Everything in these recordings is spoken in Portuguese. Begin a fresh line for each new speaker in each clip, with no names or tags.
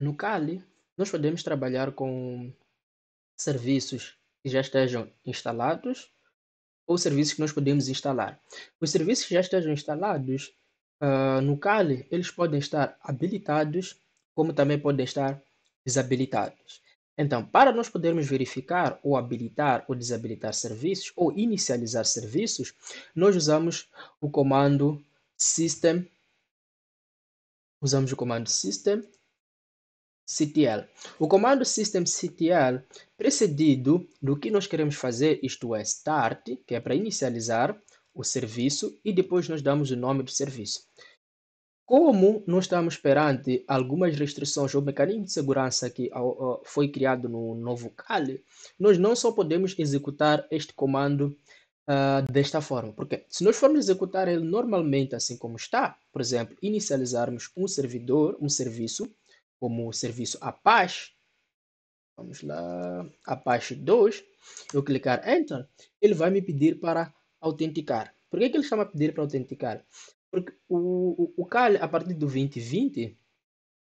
No Kali, nós podemos trabalhar com serviços que já estejam instalados ou serviços que nós podemos instalar. Os serviços que já estejam instalados uh, no Kali, eles podem estar habilitados, como também podem estar desabilitados. Então, para nós podermos verificar ou habilitar ou desabilitar serviços ou inicializar serviços, nós usamos o comando system. Usamos o comando system CTL. O comando system CTL, precedido do que nós queremos fazer, isto é, start, que é para inicializar o serviço, e depois nós damos o nome do serviço. Como nós estamos perante algumas restrições ou mecanismo de segurança que foi criado no novo Kali, nós não só podemos executar este comando Uh, desta forma. Porque se nós formos executar ele normalmente assim como está, por exemplo, inicializarmos um servidor, um serviço, como o serviço Apache, vamos lá, Apache 2, eu clicar Enter, ele vai me pedir para autenticar. Por que, que ele me pedir para autenticar? Porque o, o, o Kali, a partir do 2020,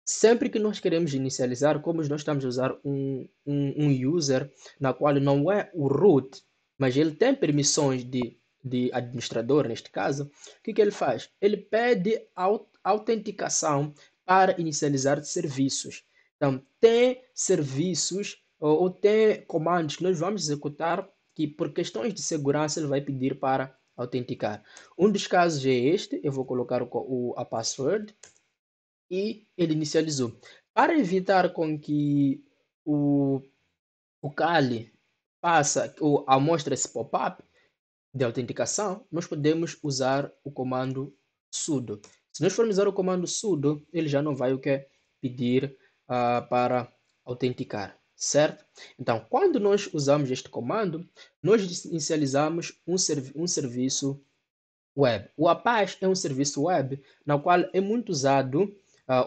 sempre que nós queremos inicializar, como nós estamos a usar um, um, um user na qual não é o root, mas ele tem permissões de, de administrador, neste caso, o que, que ele faz? Ele pede aut autenticação para inicializar serviços. Então, tem serviços ou, ou tem comandos que nós vamos executar que, por questões de segurança, ele vai pedir para autenticar. Um dos casos é este, eu vou colocar o, o, a password e ele inicializou. Para evitar com que o, o Kali passa ou amostre esse pop-up de autenticação, nós podemos usar o comando sudo. Se nós formos usar o comando sudo, ele já não vai o que é pedir uh, para autenticar, certo? Então, quando nós usamos este comando, nós inicializamos um, servi um serviço web. O Apache é um serviço web na qual é muito usado, uh,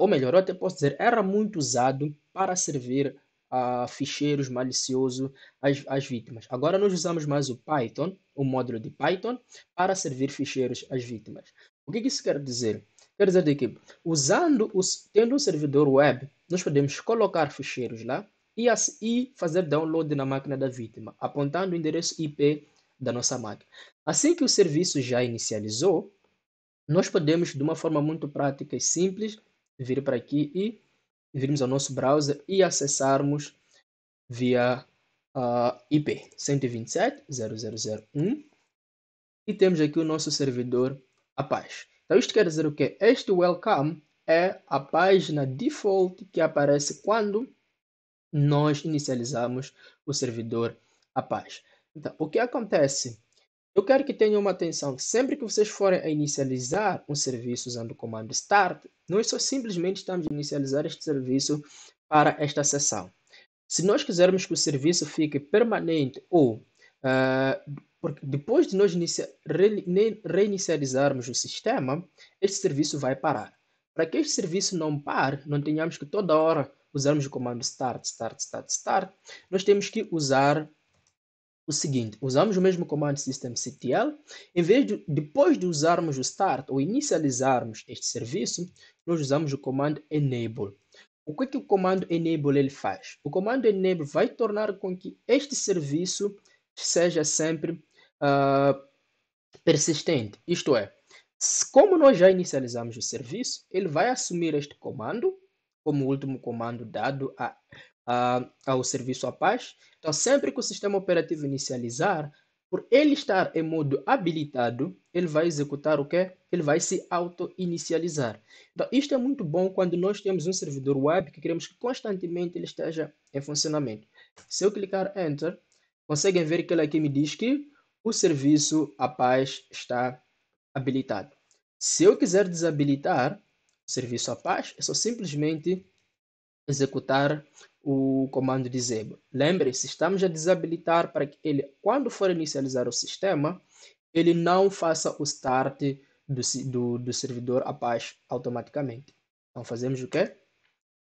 ou melhor, eu até posso dizer, era muito usado para servir a ah, ficheiros maliciosos às, às vítimas. Agora nós usamos mais o Python, o módulo de Python, para servir ficheiros às vítimas. O que, que isso quer dizer? Quer dizer que, usando os, tendo um servidor web, nós podemos colocar ficheiros lá e, e fazer download na máquina da vítima, apontando o endereço IP da nossa máquina. Assim que o serviço já inicializou, nós podemos, de uma forma muito prática e simples, vir para aqui e virmos ao nosso browser e acessarmos via uh, IP 127.0.0.0.1 e temos aqui o nosso servidor Apache. Então, isto quer dizer o quê? Este welcome é a página default que aparece quando nós inicializamos o servidor Apache. Então, o que acontece? Eu quero que tenham uma atenção. Sempre que vocês forem a inicializar um serviço usando o comando start, nós só simplesmente estamos a inicializar este serviço para esta sessão. Se nós quisermos que o serviço fique permanente ou uh, porque depois de nós reinicializarmos o sistema, este serviço vai parar. Para que este serviço não pare, não tenhamos que toda hora usarmos o comando start, start, start, start, nós temos que usar o seguinte, usamos o mesmo comando systemctl, em vez de, depois de usarmos o start ou inicializarmos este serviço, nós usamos o comando enable. O que, é que o comando enable ele faz? O comando enable vai tornar com que este serviço seja sempre uh, persistente. Isto é, como nós já inicializamos o serviço, ele vai assumir este comando como último comando dado a, a, ao serviço Apache. Então, sempre que o sistema operativo inicializar, por ele estar em modo habilitado, ele vai executar o que? Ele vai se auto-inicializar. Então, isto é muito bom quando nós temos um servidor web que queremos que constantemente ele esteja em funcionamento. Se eu clicar Enter, conseguem ver que ele aqui me diz que o serviço a paz está habilitado. Se eu quiser desabilitar o serviço a paz, é só simplesmente executar o comando de Zebo. Lembre-se, estamos a desabilitar para que ele, quando for inicializar o sistema, ele não faça o start do, do, do servidor Apache automaticamente. Então fazemos o quê?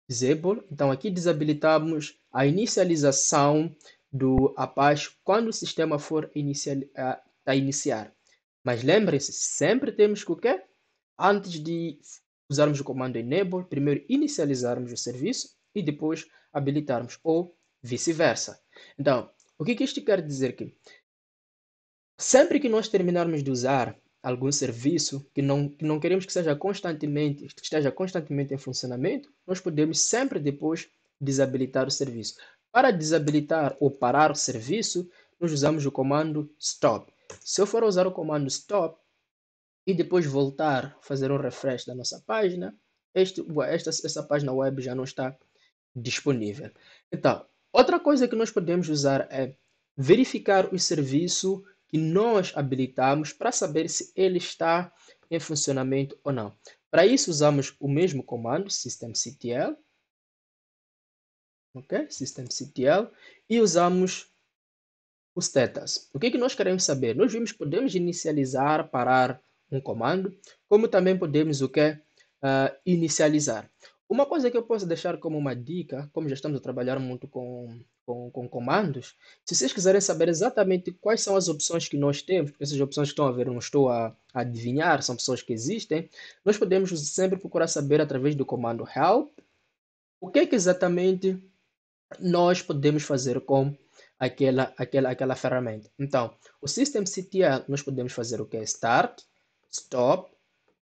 Disable. Então aqui desabilitamos a inicialização do Apache quando o sistema for a, a iniciar. Mas lembrem-se, sempre temos que o quê? Antes de usarmos o comando enable, primeiro inicializarmos o serviço e depois habilitarmos, ou vice-versa. Então, o que, que isto quer dizer que sempre que nós terminarmos de usar algum serviço que não, que não queremos que seja constantemente, que esteja constantemente em funcionamento, nós podemos sempre depois desabilitar o serviço. Para desabilitar ou parar o serviço, nós usamos o comando stop. Se eu for usar o comando stop e depois voltar, fazer um refresh da nossa página, este, esta, essa página web já não está disponível. Então, outra coisa que nós podemos usar é verificar o serviço que nós habilitamos para saber se ele está em funcionamento ou não. Para isso, usamos o mesmo comando systemctl ok? Systemctl, e usamos o status. O que, é que nós queremos saber? Nós vimos que podemos inicializar, parar um comando, como também podemos o que? Uh, ah, inicializar. Uma coisa que eu posso deixar como uma dica, como já estamos a trabalhar muito com, com, com, comandos, se vocês quiserem saber exatamente quais são as opções que nós temos, porque essas opções que estão a ver não estou a, a adivinhar, são opções que existem, nós podemos sempre procurar saber através do comando help o que, é que exatamente nós podemos fazer com aquela, aquela, aquela ferramenta. Então, o System CTL nós podemos fazer o que? Start, Stop,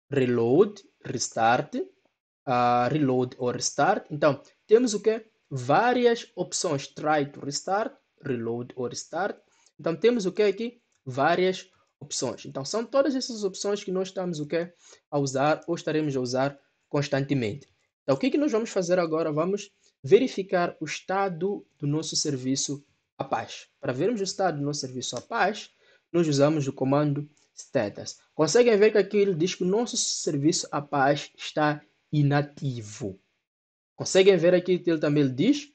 Reload, Restart, uh, Reload ou Restart. Então, temos o que? Várias opções. Try to Restart, Reload ou Restart. Então, temos o que aqui? Várias opções. Então, são todas essas opções que nós estamos o que? A usar ou estaremos a usar constantemente. Então, o que, que nós vamos fazer agora? Vamos verificar o estado do nosso serviço Apache. paz. Para vermos o estado do nosso serviço Apache, paz, nós usamos o comando status. Conseguem ver que aqui ele diz que o nosso serviço Apache paz está inativo. Conseguem ver aqui que ele também diz?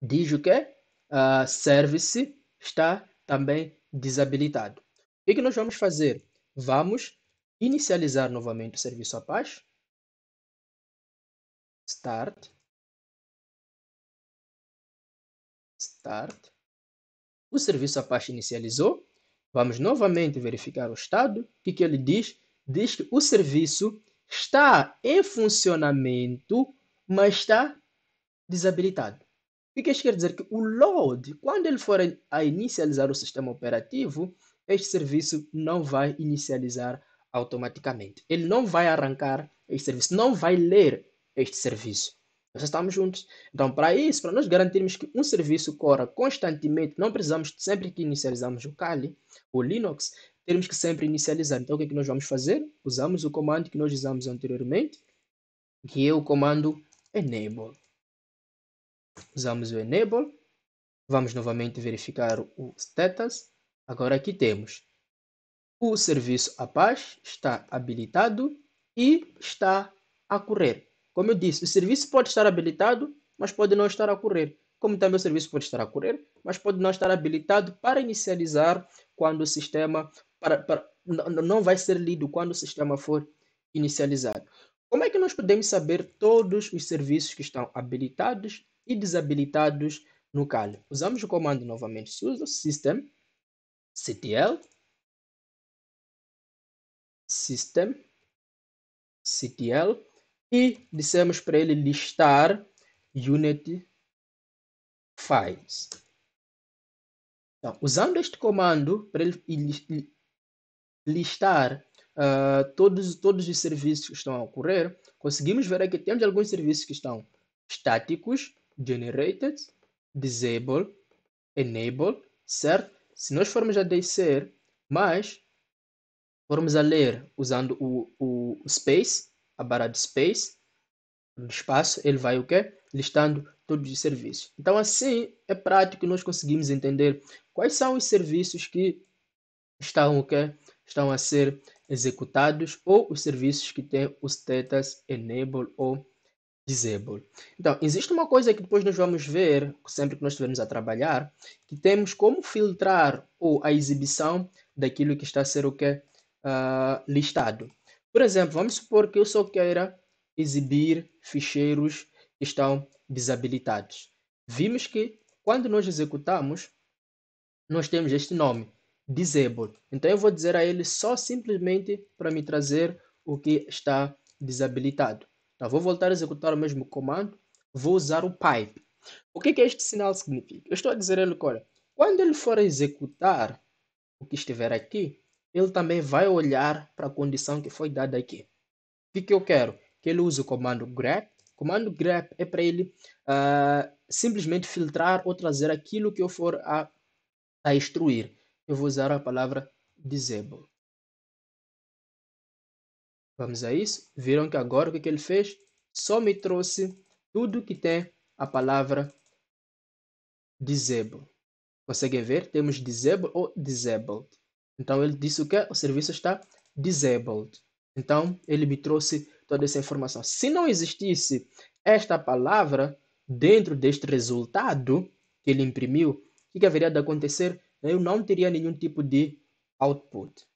Diz o que? Uh, ah, service está também desabilitado. O que, que nós vamos fazer? Vamos inicializar novamente o serviço Apache. paz. Start Start. O serviço Apache inicializou. Vamos novamente verificar o estado. O que, que ele diz? Diz que o serviço está em funcionamento, mas está desabilitado. O que isso quer dizer? Que o load, quando ele for a inicializar o sistema operativo, este serviço não vai inicializar automaticamente. Ele não vai arrancar este serviço, não vai ler este serviço nós estamos juntos. Então, para isso, para nós garantirmos que um serviço corra constantemente, não precisamos sempre que inicializamos o Kali, o Linux, temos que sempre inicializar. Então, o que, é que nós vamos fazer? Usamos o comando que nós usamos anteriormente, que é o comando enable. Usamos o enable. Vamos novamente verificar o status. Agora aqui temos o serviço Apache está habilitado e está a correr. Como eu disse, o serviço pode estar habilitado, mas pode não estar a correr. Como também o serviço pode estar a correr, mas pode não estar habilitado para inicializar quando o sistema para, para, não vai ser lido quando o sistema for inicializado. Como é que nós podemos saber todos os serviços que estão habilitados e desabilitados no Kali? Usamos o comando novamente sudo system ctl system ctl e dissemos para ele listar unity files. Então, usando este comando para ele listar uh, todos, todos os serviços que estão a ocorrer, conseguimos ver aqui temos alguns serviços que estão estáticos, generated, disable, enable, certo? Se nós formos a descer mais, formos a ler usando o, o space, a barra de space, no espaço, ele vai o quê? Listando todos os serviços. Então, assim é prático nós conseguimos entender quais são os serviços que estão o quê? Estão a ser executados ou os serviços que têm o status enable ou disable. Então, existe uma coisa que depois nós vamos ver, sempre que nós estivermos a trabalhar, que temos como filtrar ou a exibição daquilo que está a ser o quê? Uh, listado. Por exemplo, vamos supor que eu só queira exibir ficheiros que estão desabilitados. Vimos que quando nós executamos, nós temos este nome, disabled. Então eu vou dizer a ele só simplesmente para me trazer o que está desabilitado. Então, vou voltar a executar o mesmo comando, vou usar o pipe. O que, que este sinal significa? Eu estou a dizer a ele, olha, quando ele for executar o que estiver aqui, ele também vai olhar para a condição que foi dada aqui. O que, que eu quero? Que ele use o comando grep. O comando grep é para ele uh, simplesmente filtrar ou trazer aquilo que eu for a, a instruir. Eu vou usar a palavra disable. Vamos a isso. Viram que agora o que, que ele fez? Só me trouxe tudo que tem a palavra disable. Conseguem ver? Temos disable ou disabled. Então ele disse o que? O serviço está disabled. Então ele me trouxe toda essa informação. Se não existisse esta palavra dentro deste resultado que ele imprimiu, o que, haveria de acontecer? Eu não teria nenhum tipo de output.